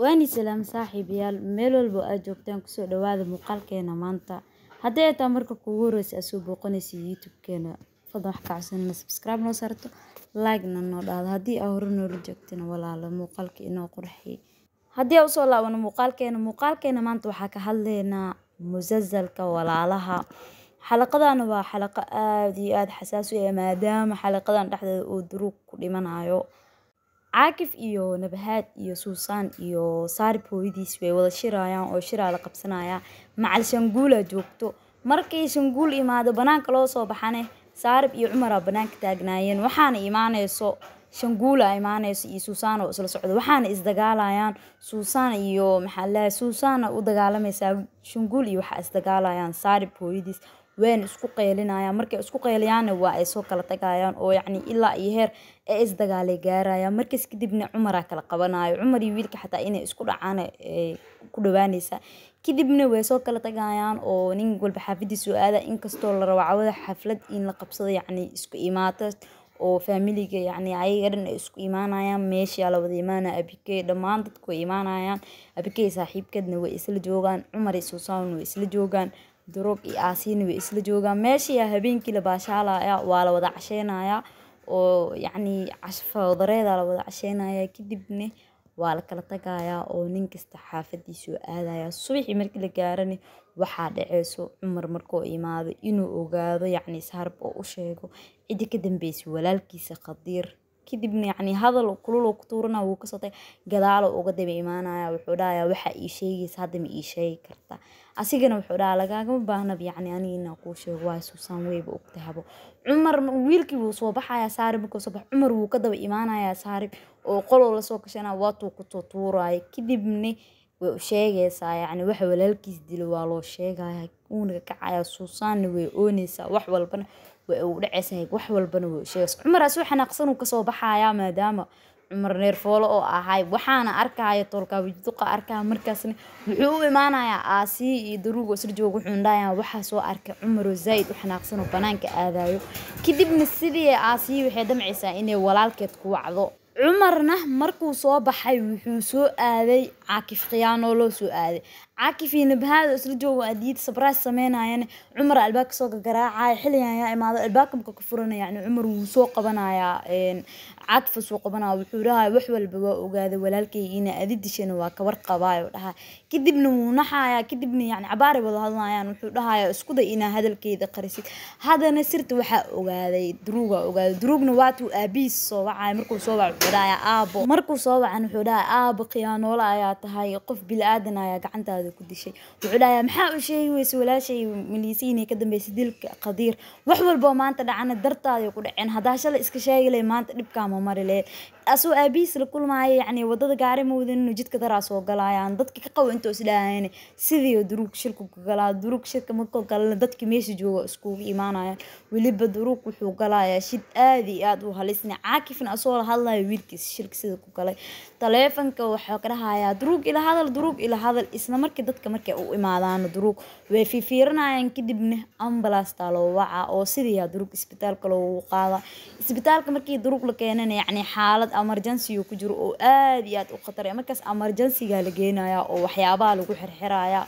Waan salaam saaxiibayaal, meel walbo aad joogtaan kusoo dhawaada muuqaalkeena maanta. Haddii ay tahay marka kugu horeysa aad soo booqanaysa YouTube-keena, fadlan wax ka codsan subscribe noo saarto, like noo dhahdo. Haddii aad hore noola joogtana walaalo muuqaalka inoo qurxiyo. Haddii aad usoo laabano muuqaalkeena, muuqaalkeena maanta waxaa ka hadlaynaa musalsalka walaalaha. xalaqadan waa xalaqo aad iyo aada xasaasi ah maadaama xalaqadan dhexdeeda uu duruug ku dhimanayo caakif iyo nabahaad iyo suusaan iyo saarib hooyadiis way wada shirayaan oo shiraa la qabsanayaa macal shanguula joogto markay shanguul imaado banaanka loo soo baxane saarib iyo cumaraa banaanka taagnaayeen waxaana imaaneyso shanguula imaaneyso iyo suusaana oo isla socda waxaana isdagaalayaan suusaan iyo maxaa laa suusaana u dagaalamaysaa shanguul iyo waxaa isdagaalayaan saarib hooyadiis wayna isku qeylinayaan markay isku qeeliyaanna waa ay soo kala tagayaan oo yacni ilaa iyo heer ee isdagaalay gaarayaan markaas kadibna cumaraa kala qabanayo cumar iyo wiilka xataa inay isku dhacaana ku dhawaanaysaa kadibna way soo kala tagayaan oo nin walba xaafadiisoo aada inkastoo la rabo cawada xaflad in la qabsado yacni isku imaata oo faamiliga yacni ayaga dhan ay isku imaanayaan meeshaa la wada imaanaya abikey dhammaan dadku way imaanayaan abikey saaxiibkeedna way isla joogaan cumar iyo suusaan way isla joogaan durub iyo aasiin way isla joogaan meesha habeenkii la baashaalaya waa la wada casheynayaa oo yacni fawdareedaa la wada casheynaya kadibna waa la kala tagayaa oo nin kasta xaafadiisuu aadayaa subaxii markii la gaarana waxaa dhaceyso cumar markuu imaado inuu ogaado yacni isharb oo u sheego ciddi ka dambeysa walaalkiisa khadiir kadibna yacni hadal kululoo ku tuurana wuu kasoo tagay gadaalo uga daba imaanaya wuxuu dhahaya waxaa ii sheegaysa hadda ma ii sheegi kartaa asigana wuxuu dhahaa lagaagama baahnab yacni aniga inaan kuu sheego waa suusaan weyba ogtahabo cumar wiilkii wuu soo baxayaa saarib markuu soo bax cumar wuu ka daba imaanayaa saarib oo qoloo lasoo kashanaa waatuu ku tuutuuraayo kadibna way u sheegaysaa yacni waxa walaalkiis dilo waa loo sheegayaa uuna kacayaa suusaanna way ooneysaa wax walbana way ugu dhacaysaa wax walbana way u sheegaysaa cumaraas waxaa naqsan kasoo baxayaa maadaama cumar neerfoolo oo ahay waxaana arkaya toolkaabajiduqa arkaha markaasna wuxuu u imaanayaa aasiyi iyo daruugo isla jooga wuxuun dhahayaa waxaa soo arkay cumaroo zaa'id u xanaaqsanoo banaanka aadaayo kadibna sidii aasiyi waxay damcaysaa inay walaalkeed ku wacdo cumarna markuu soo baxay wuxuu soo aaday caakif khiyaano loo soo aaday caakif iyo isla jooga adiyada sabrays sameynayaan cumar albaabka soo gagaraacaya xiligan imaado albaabka ka furanaya yani cumar wuu soo qabanayaa caakif soo qabanaya wuxuu dhahay wax walba waa ogaaday walaalkay ina adidishana waa kabar qabaayo dhaha kadibna wuu naxaya kadibna yani cabaari wada hadlayaan wuxuu dhahaya isku day inaa hadalkeeda qarisid haddana sirta waxaa ogaaday druuga ogaaday druugna waatuu aabihiis soo wacaya markuu soo waca wuxuu dhahaya aabo markuu soo wacan wuxuu dhahay aabo khiyaanoola ayaa tahay qof bilaadan ayaa gacantaada ku dishay wuxuu dhahayaa maxaa u sheegi weyse walaashay maliyisa inay ka dambeysay dilka qadiir wax walboo maanta dhacana dartaada ku dhaceen hadaashala iska sheegilay maanta dhibkaama mari lehe asoo aabihiis la kulmaayo yacni wadada gaari moodan inuu jidka daraa soo galaayaan dadki ka qabo intoos dhaahayna sidiiyo duruug shirku ka galaa duruug shirka markoo galana dadki meesha jooga iskugu imaanayaan weliba duruug wuxuu galayaa shid aada iyo aada u halisna caakifna asoo la hadlayo wiilkiis shirka sida ku galay taleefanka waxaa ka dhahayaa duruug ila hadal duruug ila hadal isla markii dadka markay u imaadaana duruug way fiifiirinayaan kadibna ambalastaa loo wacaa oo sidiiyaa duruug isbitaalka loogu qaadaa isbitaalka markii duruug la keenana yacni xaalad xaalad emergency uu ku jiro oo aada iyo aada u khataraya ah. markaas emergencygaa la geenayaa oo waxyaabaha lagu xirxirayaa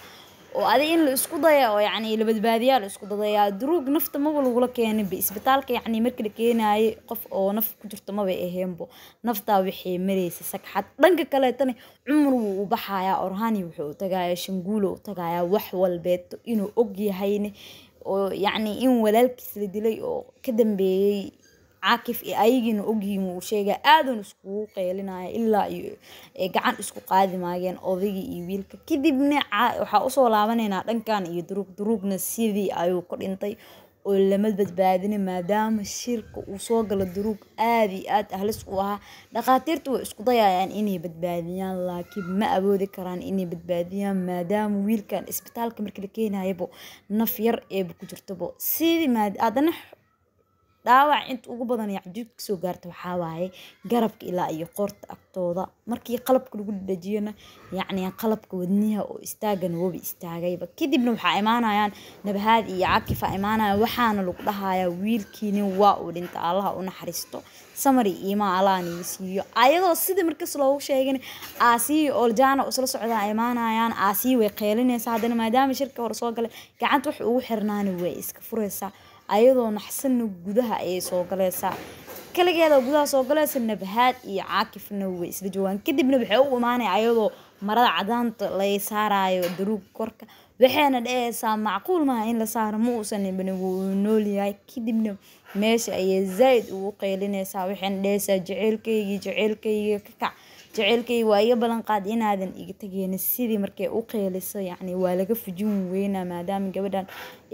oo adig in la isku daya oo yacni la la isku dadayaa duruug nafta maba lagula keeninba isbitaalka yacni markii la keenaayay qof oo naf ku jirto mabay aheenbo naftaa waxay maraysa sagxad dhanka kaleetana cumar wuu u baxayaa orhani wuxuu u tagayaa shanguulo u tagayaa wax walbeeto inuu og yahayne oo yacni in walaalkiis la dilay oo ka dambeeyey caakif ee ayagiina ogyihiin wuu sheegaa aadan iskugu qeelinaya ilaa iyo gacan isku qaadi maayeen odaygii iyo wiilka kadibna waxaa usoo laabanaynaa dhankan iyo duruug duruugna sidii ayuu ku dhintay oo lama badbaadina maadaama shirka uu soo galo duruug aada iyo aad ahlis u ahaa dhakhaatiirta way isku dayayaan inay badbaadiyaan laakiin ma awoodi karaan inay badbaadiyaan maadaama wiilkan isbitaalka markii la keenayabo naf yar eeba ku jirtabo sidii haddana dhaawac inta ugu badan cajubka kasoo gaarta waxaa waaye garabka ilaa iyo qoorta agtooda markii qalabka lagu dhajiyona yacni qalabka wadniha oo istaagana wooba istaagayba kadibna waxaa imaanayaan nabahaad iyo cabkifaa imaanaya waxaana lagu dhahayaa wiilkiina waa uu dhinta allaha u naxariisto samari iimaa allaha siiyo ayadoo sidii markas loogu sheegin aasii oljana isla socdaa imaanayaan aasiyi way qeelinaysaa haddana maadaama shirka hore soo galay gacanta wax ugu xirnaani way iska furaysaa ayadoo naxsanna gudaha ayay soo galaysaa kaligeeda gudaha soo galaysa nabhaad iyo caakifna way isla joogaan kadibna waxay u imaanaya ayadoo marada cadaanta laga saaraayo daruug korka waxayna dhahaysaa macquul maaha in la saaro ma uusan ibnigu uu noolyahay kadibna meesha ayay zaa-id ugu qeylinaysaa waxayna dhahaysaa jaceylkaygii jaceylkayga ka kac jaceylkayga waa iga ballan qaad inaadan iga tageen sidii markay u qeyliso yacni waa laga fujin weynaa maadaama gabadhan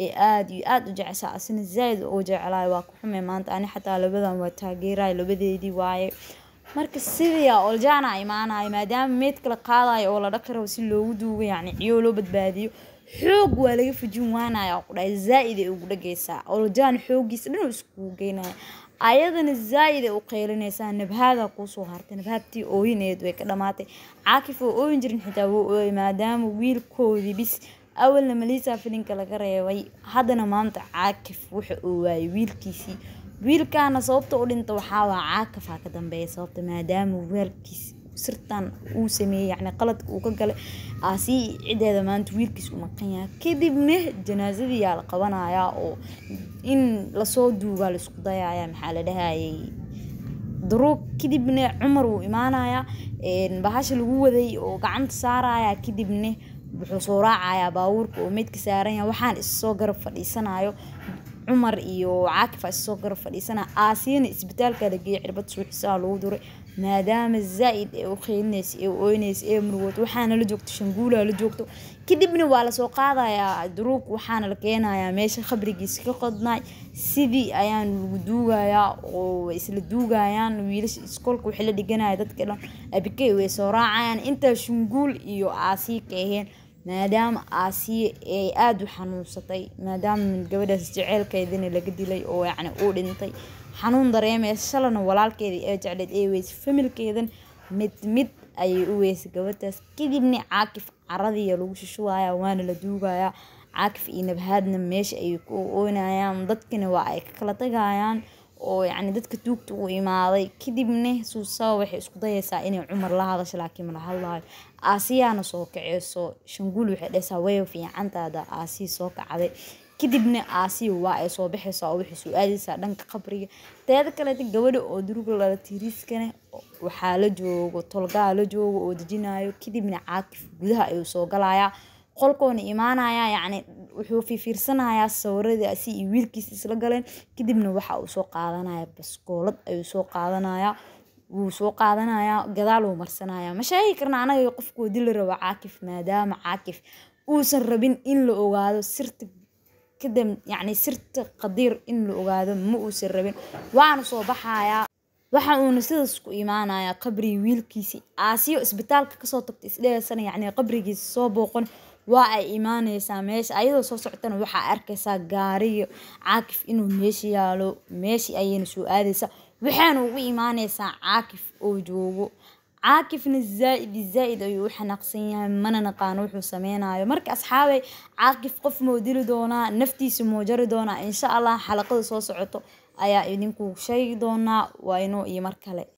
ee aada iyo aada u jeceshaa asina zaa-id u jeclaay waa ku xumay maanta ani xataa labadan waa taageeraay labadeedii waaye marka sidiia oljaana imaanayo maadaama meyd kala qaadayo oo la dhaqi rabo si loogu duugo yacni ciyow loo badbaadiyo xoog waa laga fujin waanaya qudhahay zaaid ay ugu dhagaysaa oljaan xooggiisa dhan iskugu geynaya ayadana zaaid ay u qeylinaysaa nabhaadaa kuusoo hartay nabhaadtii ooyineed way ka dhamaatay caakif oo ooyin jirin xitaa wuu ooyay maadaama wiilkoodii bis awalna maliisa filinka laga reebay haddana maanta caakif wuxa uu waayay wiilkiisii wiilkaana sababta u dhinta waxaa waa caakafaa ka dambeeya sababta maadaama waalkiisi sirtan uu sameeyey yani qaladka uu ka galay aasi ah, cideeda maanta wiilkiis u maqanyaha kadibna janaazadii yaa la qabanayaa oo in lasoo duugaa laisku dayaaya maxaa la dhahayay duruub kadibna cumar wuu imaanayaa bahasha lagu waday oo gacanta saaraya kadibna wuxuu soo raacayaa baabuurka oo meydka saaranya waxaan issoo garab fadhiisanayo cumar iyo caakif aa issoo garab fadhiisanaya aasiyana isbitaalkaa lageeyay cirbad suuxisaa lagu duray maadaama zaa-id ee u qeylinaysa ee u ooynaysa ee murugood waxaana la joogto shanguulaha la joogto kadibna waa lasoo qaadayaa duruug waxaana la keenayaa meesha khabrigiisa ka qodnaay sidii ayaan lagu duugayaa oo isla duugayaan wiilasha iskoolka waxay la dhiganaya dadka dhan abikey way soo raacayaan intaa shanguul iyo aasiika aheen maadaama aasiye ay aada u xanuunsatay maadaama gabadhaas jeceylkeedina laga dilay oo yacni uu dhintay xanuun dareemee shalana walaalkeedii ee jecleed ee weyse familkeedan mid mid ayay u weysay gabadhaas kadibna caakif caradiiya lagu shushubayaa waana la duugayaa caakif iyo nabhaadna meesha ayay ku ooynayaan dadkina waa ay ka kala tagayaan oo yacni dadka tuugta uu imaaday kadibna suusawa waxay isku dayaysaa inay cumar la hadasho laakiin mala hadlaayo aasiyaana soo kaceyso shanguul waxay dhahaysaa way fiicantaada aasii soo kacday kadibna aasiya waa ay soo baxaysaa oo waxay soo aadaysaa dhanka qabriga teeda kaleeta gabadha oo durug lala tiiriiskaneh waxaa la joogo tolgaa la joogo oo dejinayo kadibna caakif gudaha ayuu soo galayaa qolkoona imaanayaa yacni wuxuu fifiirsanayaa sawiradii si iyo wiilkiis isla galeen kadibna waxa uu soo qaadanaya baskoolad ayuu soo qaadanaya wuu soo qaadanayaa gadaal uu marsanaya ma sheegi karna anaga qofkoodii la rabo caakif maadaama caakif uusan rabin in la ogaado sirta kadam yacni sirta qadiir in la ogaado ma uusan rabin waana soo baxayaa waxa uuna sidaas ku imaanayaa qabrigii wiilkiisii aasiyo isbitaalka kasoo tagta isdheesana yacni qabrigiisa soo booqan waa ay imaaneysaa meesha ayadoo soo socotana waxaa arkaysaa gaariyo caakif inuu meesha yaalo meesha ayayna soo aadeysaa waxaana ugu imaaneysaa caakif oo joogo caakifna zaaid zaa-id ayuu u xanaaqsan yahay mana naqaano wuxuu sameynayo marka asxaabay caakif qof moodili doonaa naftiisa moojari doonaa insha allah xalaqada soo socoto ayaa idinku sheegi doonaa waa inoo iyo mar kale